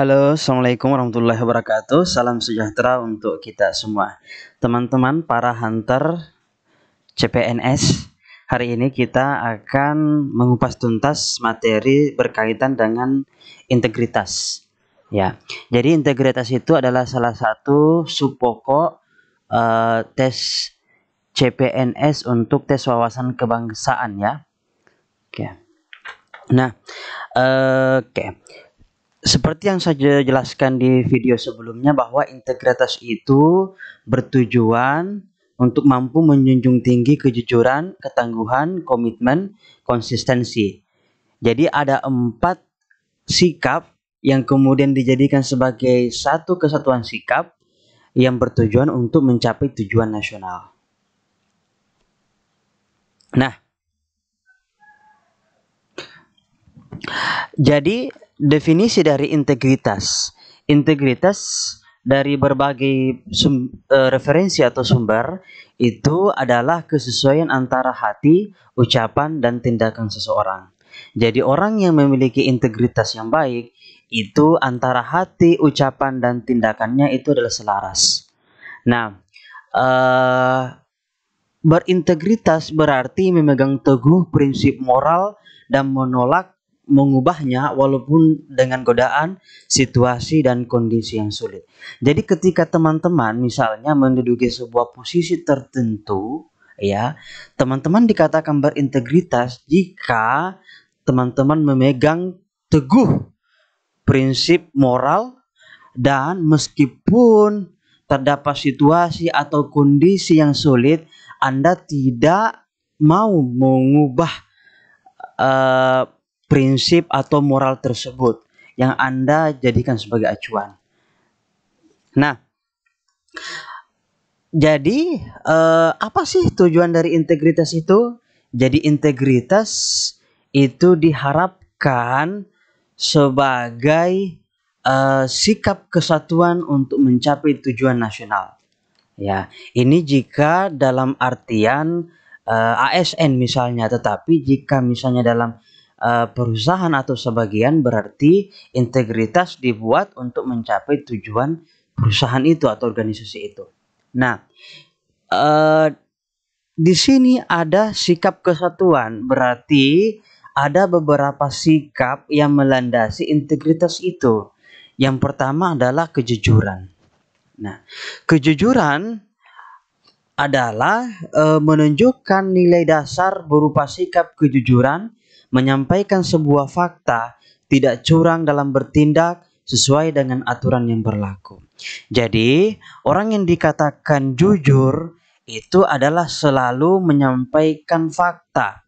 Halo, Assalamualaikum warahmatullahi wabarakatuh. Salam sejahtera untuk kita semua. Teman-teman para hunter CPNS, hari ini kita akan mengupas tuntas materi berkaitan dengan integritas. Ya, jadi integritas itu adalah salah satu subpokok uh, tes CPNS untuk tes wawasan kebangsaan ya. Oke. Nah, Nah, oke. Seperti yang saya jelaskan di video sebelumnya bahwa integritas itu bertujuan untuk mampu menjunjung tinggi kejujuran, ketangguhan, komitmen, konsistensi. Jadi ada empat sikap yang kemudian dijadikan sebagai satu kesatuan sikap yang bertujuan untuk mencapai tujuan nasional. Nah, Jadi definisi dari integritas. Integritas dari berbagai sum, e, referensi atau sumber itu adalah kesesuaian antara hati, ucapan, dan tindakan seseorang. Jadi orang yang memiliki integritas yang baik itu antara hati, ucapan, dan tindakannya itu adalah selaras. Nah, e, berintegritas berarti memegang teguh prinsip moral dan menolak mengubahnya walaupun dengan godaan, situasi dan kondisi yang sulit. Jadi ketika teman-teman misalnya menduduki sebuah posisi tertentu, ya, teman-teman dikatakan berintegritas jika teman-teman memegang teguh prinsip moral dan meskipun terdapat situasi atau kondisi yang sulit, Anda tidak mau mengubah uh, prinsip atau moral tersebut yang Anda jadikan sebagai acuan. Nah, jadi eh, apa sih tujuan dari integritas itu? Jadi integritas itu diharapkan sebagai eh, sikap kesatuan untuk mencapai tujuan nasional. Ya, ini jika dalam artian eh, ASN misalnya, tetapi jika misalnya dalam Eh, perusahaan atau sebagian berarti integritas dibuat untuk mencapai tujuan perusahaan itu atau organisasi itu. Nah, uh, di sini ada sikap kesatuan, berarti ada beberapa sikap yang melandasi integritas itu. Yang pertama adalah kejujuran. Nah, kejujuran adalah e, menunjukkan nilai dasar berupa sikap kejujuran menyampaikan sebuah fakta, tidak curang dalam bertindak sesuai dengan aturan yang berlaku. Jadi, orang yang dikatakan jujur itu adalah selalu menyampaikan fakta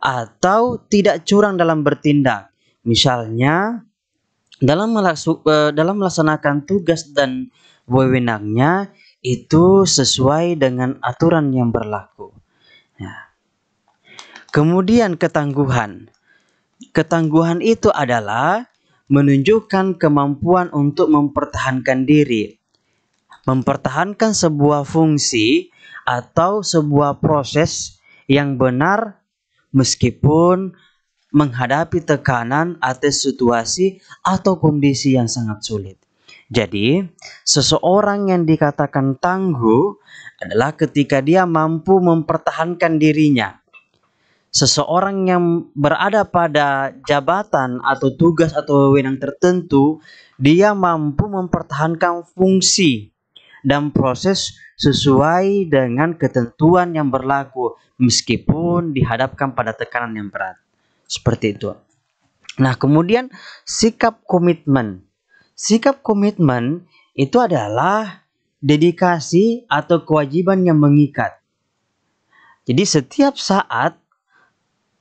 atau tidak curang dalam bertindak. Misalnya, dalam, e, dalam melaksanakan tugas dan wewenangnya itu sesuai dengan aturan yang berlaku. Nah, Kemudian ketangguhan. Ketangguhan itu adalah menunjukkan kemampuan untuk mempertahankan diri, mempertahankan sebuah fungsi atau sebuah proses yang benar meskipun menghadapi tekanan atau situasi atau kondisi yang sangat sulit. Jadi, seseorang yang dikatakan tangguh adalah ketika dia mampu mempertahankan dirinya seseorang yang berada pada jabatan atau tugas atau wewenang tertentu, dia mampu mempertahankan fungsi dan proses sesuai dengan ketentuan yang berlaku meskipun dihadapkan pada tekanan yang berat. Seperti itu. Nah, kemudian sikap komitmen. Sikap komitmen itu adalah dedikasi atau kewajiban yang mengikat. Jadi setiap saat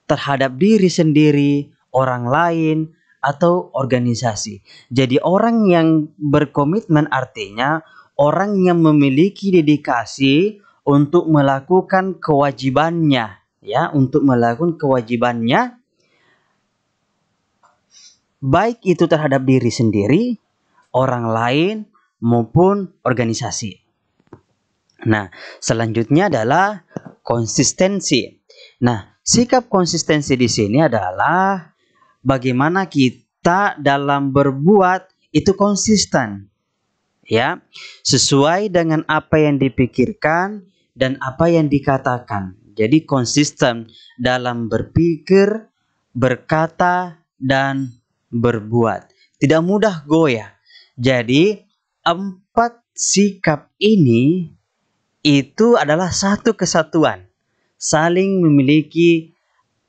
terhadap diri sendiri, orang lain, atau organisasi. Jadi orang yang berkomitmen artinya orang yang memiliki dedikasi untuk melakukan kewajibannya, ya, untuk melakukan kewajibannya baik itu terhadap diri sendiri, orang lain maupun organisasi. Nah, selanjutnya adalah konsistensi. Nah, Sikap konsistensi di sini adalah bagaimana kita dalam berbuat itu konsisten. Ya, sesuai dengan apa yang dipikirkan dan apa yang dikatakan. Jadi konsisten dalam berpikir, berkata dan berbuat. Tidak mudah goyah. Jadi empat sikap ini itu adalah satu kesatuan saling memiliki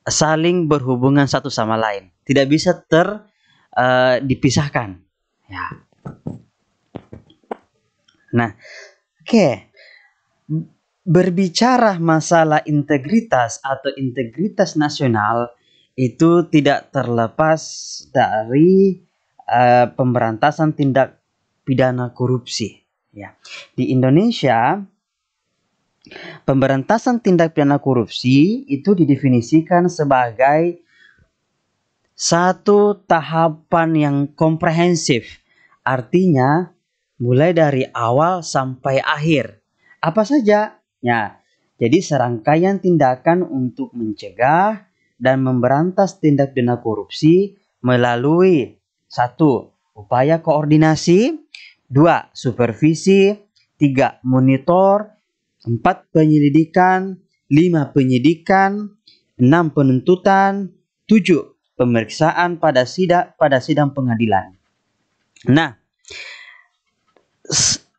saling berhubungan satu sama lain, tidak bisa ter uh, dipisahkan. Ya. Nah, oke. Okay. Berbicara masalah integritas atau integritas nasional itu tidak terlepas dari uh, pemberantasan tindak pidana korupsi. Ya, di Indonesia Pemberantasan tindak pidana korupsi itu didefinisikan sebagai satu tahapan yang komprehensif. Artinya mulai dari awal sampai akhir. Apa saja? Ya, jadi serangkaian tindakan untuk mencegah dan memberantas tindak pidana korupsi melalui satu upaya koordinasi, dua supervisi, tiga monitor, 4 penyelidikan, 5 penyidikan, 6 penuntutan, 7 pemeriksaan pada sidak pada sidang pengadilan. Nah,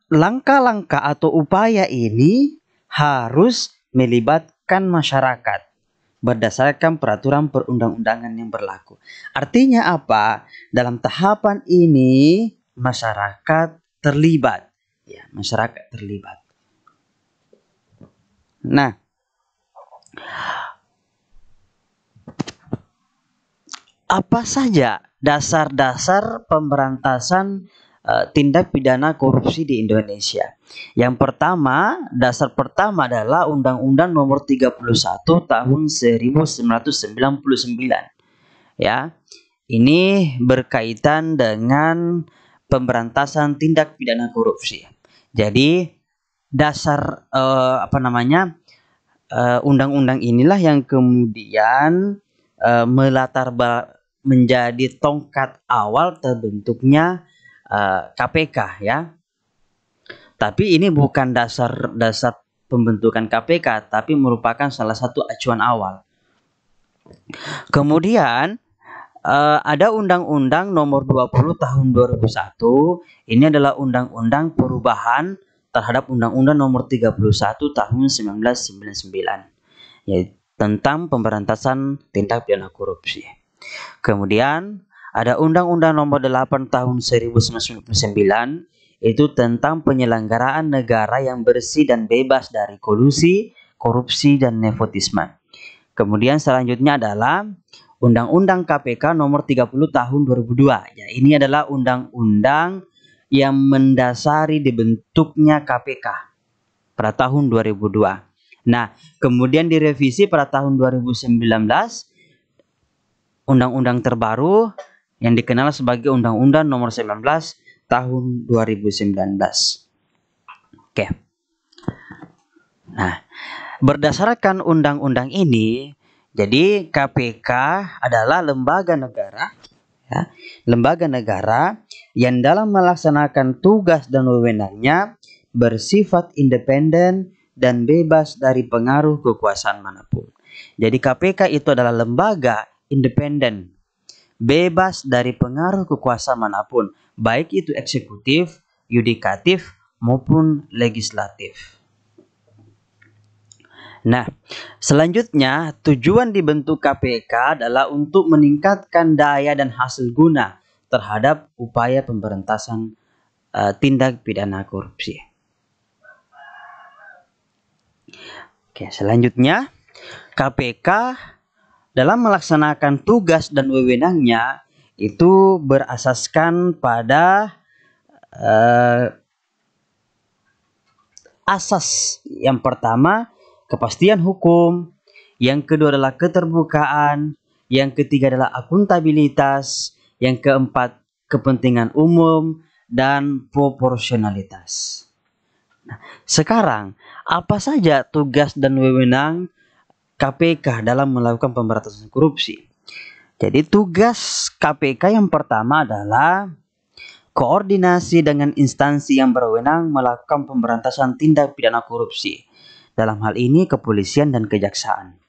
langkah-langkah atau upaya ini harus melibatkan masyarakat berdasarkan peraturan perundang-undangan yang berlaku. Artinya apa? Dalam tahapan ini masyarakat terlibat. Ya, masyarakat terlibat. Nah, apa saja dasar-dasar pemberantasan uh, tindak pidana korupsi di Indonesia? Yang pertama, dasar pertama adalah Undang-Undang Nomor 31 Tahun 1999. Ya. Ini berkaitan dengan pemberantasan tindak pidana korupsi. Jadi, dasar uh, apa namanya eh, undang-undang uh, inilah yang kemudian uh, melatar menjadi tongkat awal terbentuknya uh, KPK ya. Tapi ini bukan dasar dasar pembentukan KPK, tapi merupakan salah satu acuan awal. Kemudian uh, ada Undang-Undang Nomor 20 Tahun 2001. Ini adalah Undang-Undang Perubahan terhadap Undang-Undang Nomor 31 Tahun 1999 yaitu tentang pemberantasan tindak pidana korupsi. Kemudian ada Undang-Undang Nomor 8 Tahun 1999 itu tentang penyelenggaraan negara yang bersih dan bebas dari kolusi, korupsi dan nepotisme. Kemudian selanjutnya adalah Undang-Undang KPK Nomor 30 Tahun 2002. Ya, ini adalah Undang-Undang yang mendasari dibentuknya KPK pada tahun 2002. Nah, kemudian direvisi pada tahun 2019 undang-undang terbaru yang dikenal sebagai Undang-Undang Nomor 19 Tahun 2019. Oke. Nah, berdasarkan undang-undang ini, jadi KPK adalah lembaga negara ya, lembaga negara yang dalam melaksanakan tugas dan wewenangnya bersifat independen dan bebas dari pengaruh kekuasaan manapun. Jadi KPK itu adalah lembaga independen, bebas dari pengaruh kekuasaan manapun, baik itu eksekutif, yudikatif maupun legislatif. Nah, selanjutnya tujuan dibentuk KPK adalah untuk meningkatkan daya dan hasil guna terhadap upaya pemberantasan uh, tindak pidana korupsi. Oke, selanjutnya KPK dalam melaksanakan tugas dan wewenangnya itu berasaskan pada uh, asas yang pertama kepastian hukum, yang kedua adalah keterbukaan, yang ketiga adalah akuntabilitas, yang keempat kepentingan umum, dan proporsionalitas. Nah, sekarang, apa saja tugas dan wewenang KPK dalam melakukan pemberantasan korupsi? Jadi tugas KPK yang pertama adalah koordinasi dengan instansi yang berwenang melakukan pemberantasan tindak pidana korupsi. Dalam hal ini kepolisian dan kejaksaan.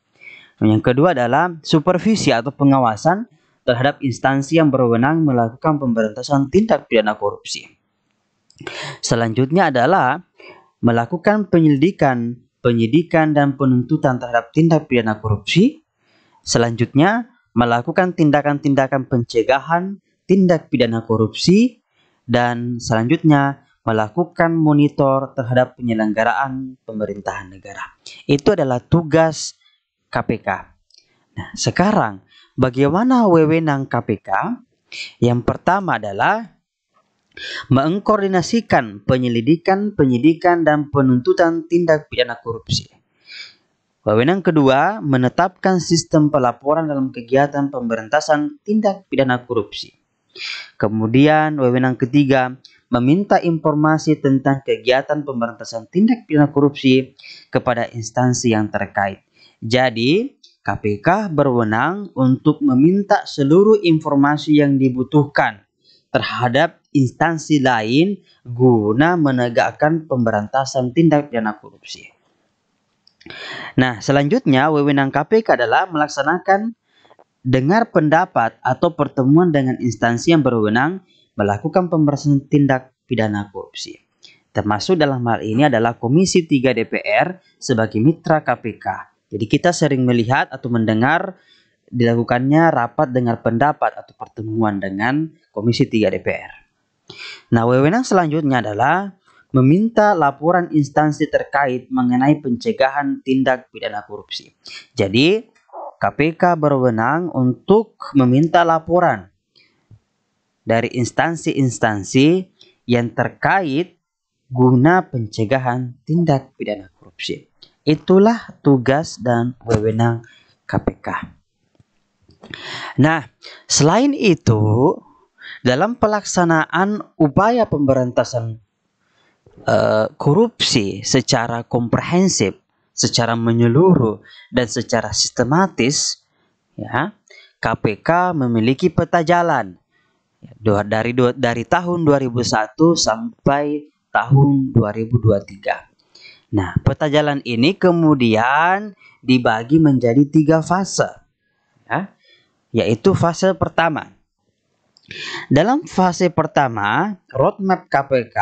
Yang kedua adalah supervisi atau pengawasan terhadap instansi yang berwenang melakukan pemberantasan tindak pidana korupsi. Selanjutnya adalah melakukan penyelidikan, penyidikan dan penuntutan terhadap tindak pidana korupsi. Selanjutnya, melakukan tindakan-tindakan pencegahan tindak pidana korupsi dan selanjutnya melakukan monitor terhadap penyelenggaraan pemerintahan negara. Itu adalah tugas KPK. Nah, sekarang bagaimana wewenang KPK? Yang pertama adalah mengkoordinasikan penyelidikan, penyidikan, dan penuntutan tindak pidana korupsi. Wewenang kedua, menetapkan sistem pelaporan dalam kegiatan pemberantasan tindak pidana korupsi. Kemudian, wewenang ketiga, meminta informasi tentang kegiatan pemberantasan tindak pidana korupsi kepada instansi yang terkait. Jadi, KPK berwenang untuk meminta seluruh informasi yang dibutuhkan terhadap instansi lain guna menegakkan pemberantasan tindak pidana korupsi. Nah, selanjutnya wewenang KPK adalah melaksanakan dengar pendapat atau pertemuan dengan instansi yang berwenang melakukan pemerasan tindak pidana korupsi. Termasuk dalam hal ini adalah Komisi 3 DPR sebagai mitra KPK. Jadi kita sering melihat atau mendengar dilakukannya rapat dengar pendapat atau pertemuan dengan Komisi 3 DPR. Nah, wewenang selanjutnya adalah meminta laporan instansi terkait mengenai pencegahan tindak pidana korupsi. Jadi, KPK berwenang untuk meminta laporan dari instansi-instansi yang terkait guna pencegahan tindak pidana korupsi. Itulah tugas dan wewenang KPK. Nah, selain itu, dalam pelaksanaan upaya pemberantasan uh, korupsi secara komprehensif, secara menyeluruh dan secara sistematis, ya, KPK memiliki peta jalan Ya, dari dari tahun 2001 sampai tahun 2023. Nah, peta jalan ini kemudian dibagi menjadi tiga fase, ya, yaitu fase pertama. Dalam fase pertama, roadmap KPK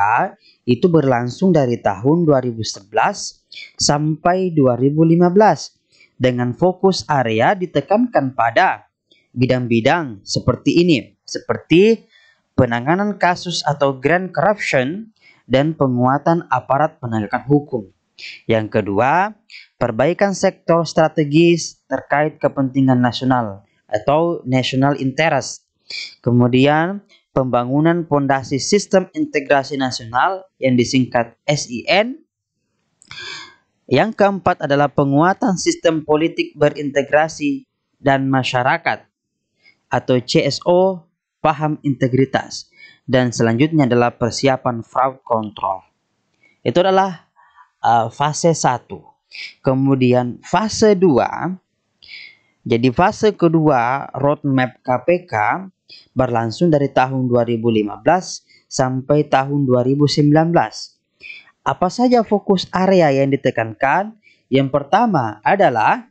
itu berlangsung dari tahun 2011 sampai 2015 dengan fokus area ditekankan pada bidang-bidang seperti ini seperti penanganan kasus atau grand corruption dan penguatan aparat penegakan hukum. Yang kedua, perbaikan sektor strategis terkait kepentingan nasional atau national interest. Kemudian, pembangunan pondasi sistem integrasi nasional yang disingkat SIN. Yang keempat adalah penguatan sistem politik berintegrasi dan masyarakat atau CSO paham integritas, dan selanjutnya adalah persiapan fraud control. Itu adalah uh, fase 1. Kemudian fase 2 jadi fase kedua roadmap KPK berlangsung dari tahun 2015 sampai tahun 2019. Apa saja fokus area yang ditekankan? Yang pertama adalah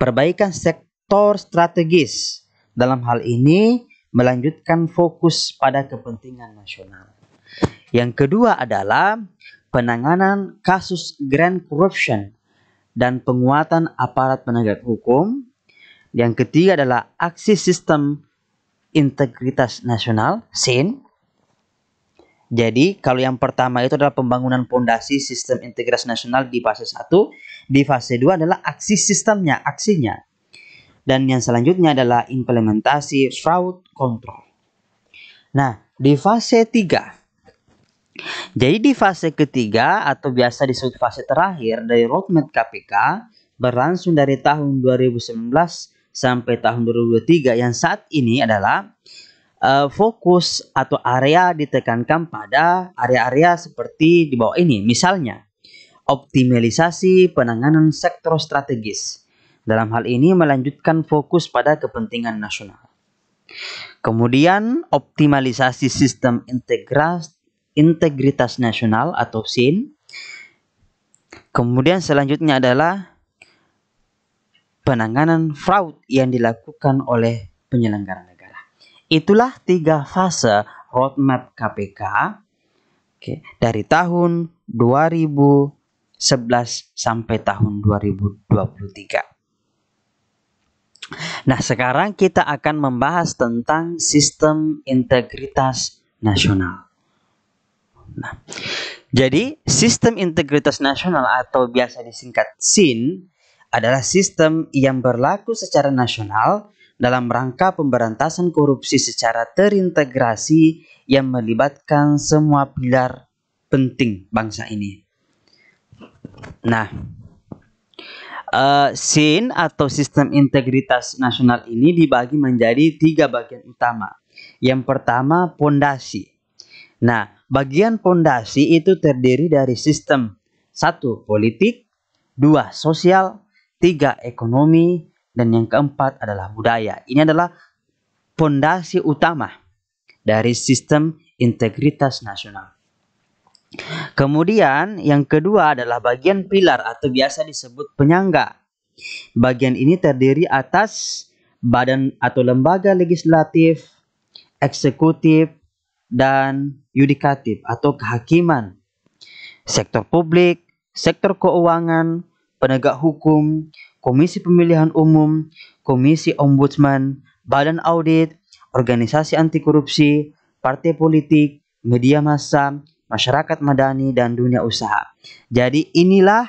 perbaikan sektor strategis. Dalam hal ini melanjutkan fokus pada kepentingan nasional. Yang kedua adalah penanganan kasus grand corruption dan penguatan aparat penegak hukum. Yang ketiga adalah aksi sistem integritas nasional (SIN). Jadi kalau yang pertama itu adalah pembangunan fondasi sistem integritas nasional di fase 1, di fase 2 adalah aksi sistemnya, aksinya. Dan yang selanjutnya adalah implementasi fraud control. Nah, di fase 3. Jadi di fase ketiga atau biasa disebut fase terakhir dari roadmap KPK berlangsung dari tahun 2019 sampai tahun 2023 yang saat ini adalah uh, fokus atau area ditekankan pada area-area seperti di bawah ini. Misalnya, optimalisasi penanganan sektor strategis dalam hal ini melanjutkan fokus pada kepentingan nasional. Kemudian optimalisasi sistem integras, integritas nasional atau SIN. Kemudian selanjutnya adalah penanganan fraud yang dilakukan oleh penyelenggara negara. Itulah tiga fase roadmap KPK Oke, dari tahun 2011 sampai tahun 2023. Nah, sekarang kita akan membahas tentang sistem integritas nasional. Nah, jadi sistem integritas nasional atau biasa disingkat SIN adalah sistem yang berlaku secara nasional dalam rangka pemberantasan korupsi secara terintegrasi yang melibatkan semua pilar penting bangsa ini. Nah, uh, eh, SIN atau Sistem Integritas Nasional ini dibagi menjadi tiga bagian utama. Yang pertama, pondasi. Nah, bagian pondasi itu terdiri dari sistem satu politik, dua sosial, tiga ekonomi, dan yang keempat adalah budaya. Ini adalah pondasi utama dari sistem integritas nasional. Kemudian yang kedua adalah bagian pilar atau biasa disebut penyangga. Bagian ini terdiri atas badan atau lembaga legislatif, eksekutif, dan yudikatif atau kehakiman. Sektor publik, sektor keuangan, penegak hukum, komisi pemilihan umum, komisi ombudsman, badan audit, organisasi anti korupsi, partai politik, media massa, masyarakat madani dan dunia usaha. Jadi inilah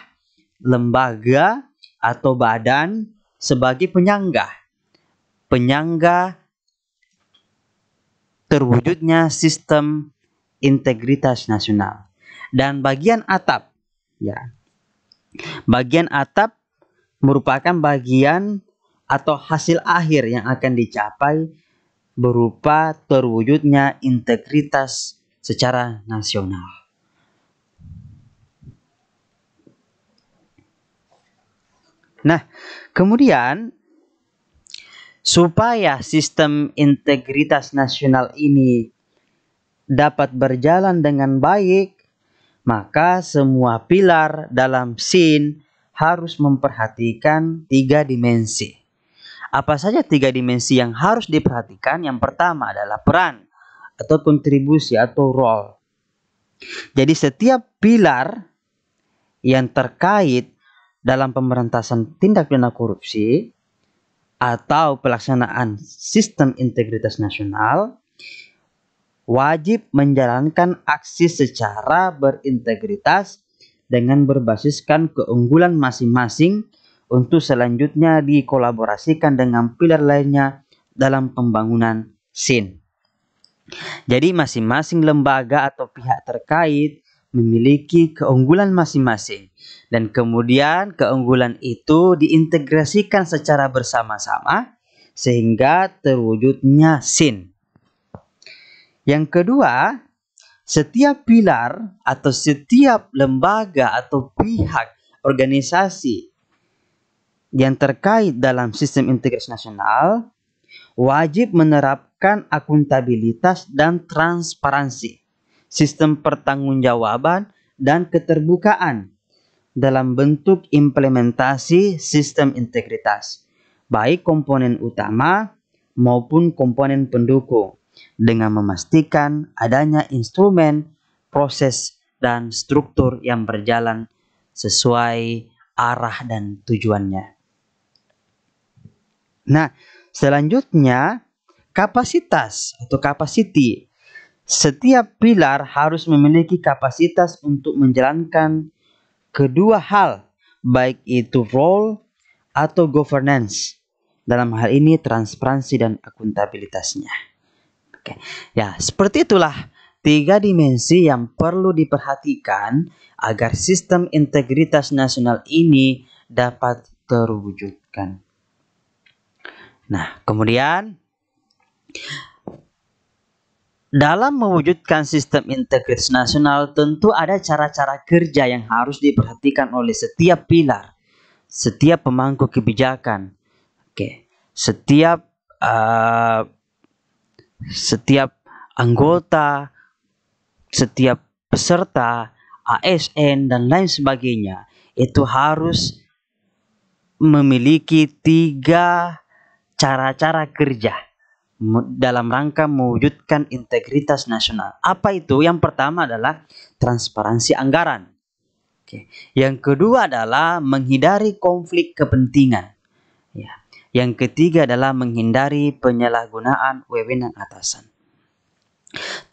lembaga atau badan sebagai penyangga. Penyangga terwujudnya sistem integritas nasional. Dan bagian atap, ya. Bagian atap merupakan bagian atau hasil akhir yang akan dicapai berupa terwujudnya integritas secara nasional. Nah, kemudian supaya sistem integritas nasional ini dapat berjalan dengan baik, maka semua pilar dalam SIN harus memperhatikan tiga dimensi. Apa saja tiga dimensi yang harus diperhatikan? Yang pertama adalah peran atau kontribusi atau role. Jadi setiap pilar yang terkait dalam pemberantasan tindak pidana korupsi atau pelaksanaan sistem integritas nasional wajib menjalankan aksi secara berintegritas dengan berbasiskan keunggulan masing-masing untuk selanjutnya dikolaborasikan dengan pilar lainnya dalam pembangunan SIN. Jadi masing-masing lembaga atau pihak terkait memiliki keunggulan masing-masing dan kemudian keunggulan itu diintegrasikan secara bersama-sama sehingga terwujudnya SIN. Yang kedua, setiap pilar atau setiap lembaga atau pihak organisasi yang terkait dalam sistem integrasi nasional wajib menerap menerapkan akuntabilitas dan transparansi, sistem pertanggungjawaban, dan keterbukaan dalam bentuk implementasi sistem integritas, baik komponen utama maupun komponen pendukung, dengan memastikan adanya instrumen, proses, dan struktur yang berjalan sesuai arah dan tujuannya. Nah, selanjutnya Kapasitas atau capacity. Setiap pilar harus memiliki kapasitas untuk menjalankan kedua hal, baik itu role atau governance. Dalam hal ini transparansi dan akuntabilitasnya. Oke. Ya, seperti itulah tiga dimensi yang perlu diperhatikan agar sistem integritas nasional ini dapat terwujudkan. Nah, kemudian dalam mewujudkan sistem integritas nasional, tentu ada cara-cara kerja yang harus diperhatikan oleh setiap pilar, setiap pemangku kebijakan, oke, setiap uh, setiap anggota, setiap peserta, ASN dan lain sebagainya itu harus memiliki tiga cara-cara kerja dalam rangka mewujudkan integritas nasional. Apa itu? Yang pertama adalah transparansi anggaran. Oke. Yang kedua adalah menghindari konflik kepentingan. Ya. Yang ketiga adalah menghindari penyalahgunaan wewenang atasan.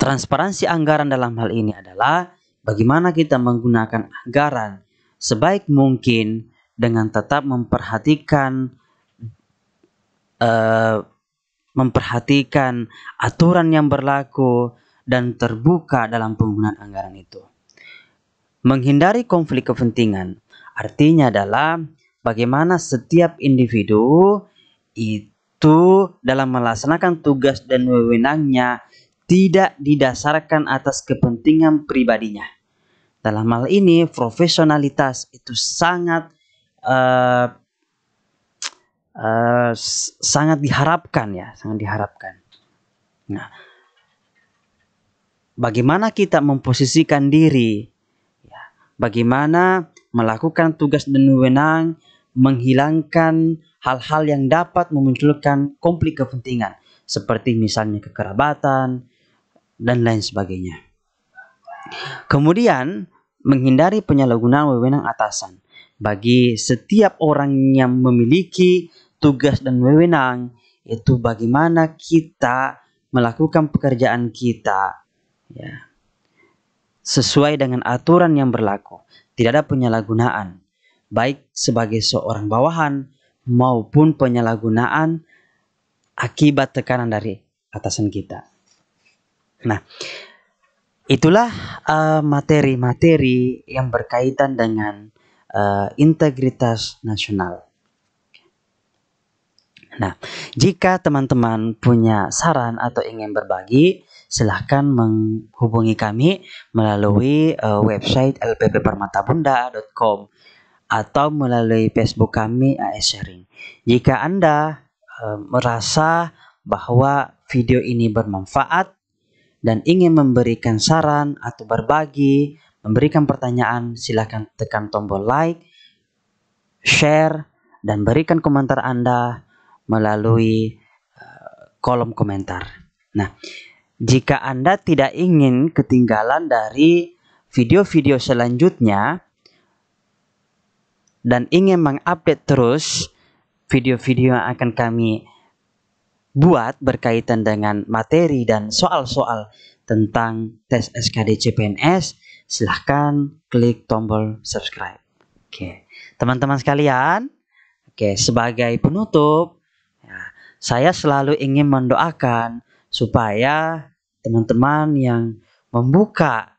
Transparansi anggaran dalam hal ini adalah bagaimana kita menggunakan anggaran sebaik mungkin dengan tetap memperhatikan uh, memperhatikan aturan yang berlaku, dan terbuka dalam penggunaan anggaran itu. Menghindari konflik kepentingan artinya adalah bagaimana setiap individu itu dalam melaksanakan tugas dan wewenangnya tidak didasarkan atas kepentingan pribadinya. Dalam hal ini profesionalitas itu sangat uh, Eh, sangat diharapkan ya, sangat diharapkan. Nah, bagaimana kita memposisikan diri? Ya, bagaimana melakukan tugas dan wewenang, menghilangkan hal-hal yang dapat memunculkan konflik kepentingan, seperti misalnya kekerabatan dan lain sebagainya. Kemudian, menghindari penyalahgunaan wewenang atasan bagi setiap orang yang memiliki tugas dan wewenang, itu bagaimana kita melakukan pekerjaan kita ya, sesuai dengan aturan yang berlaku. Tidak ada penyalahgunaan, baik sebagai seorang bawahan maupun penyalahgunaan akibat tekanan dari atasan kita. Nah, itulah eh, materi-materi uh, yang berkaitan dengan uh, integritas nasional. Nah, jika teman-teman punya saran atau ingin berbagi, silahkan menghubungi kami melalui uh, website lpppermatabunda.com atau melalui Facebook kami AS Sharing. Jika Anda uh, merasa bahwa video ini bermanfaat dan ingin memberikan saran atau berbagi, memberikan pertanyaan, silahkan tekan tombol like, share, dan berikan komentar Anda melalui eh, kolom komentar. Nah, jika Anda tidak ingin ketinggalan dari video-video selanjutnya dan ingin mengupdate terus video-video yang akan kami buat berkaitan dengan materi dan soal-soal tentang tes SKD CPNS, silahkan klik tombol subscribe. Oke, teman-teman sekalian, oke sebagai penutup, saya selalu ingin mendoakan supaya teman-teman yang membuka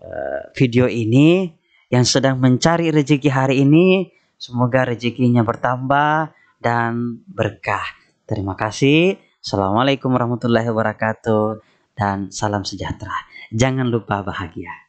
uh, video ini yang sedang mencari rezeki hari ini semoga rezekinya bertambah dan berkah. Terima kasih. Assalamualaikum warahmatullahi wabarakatuh dan salam sejahtera. Jangan lupa bahagia.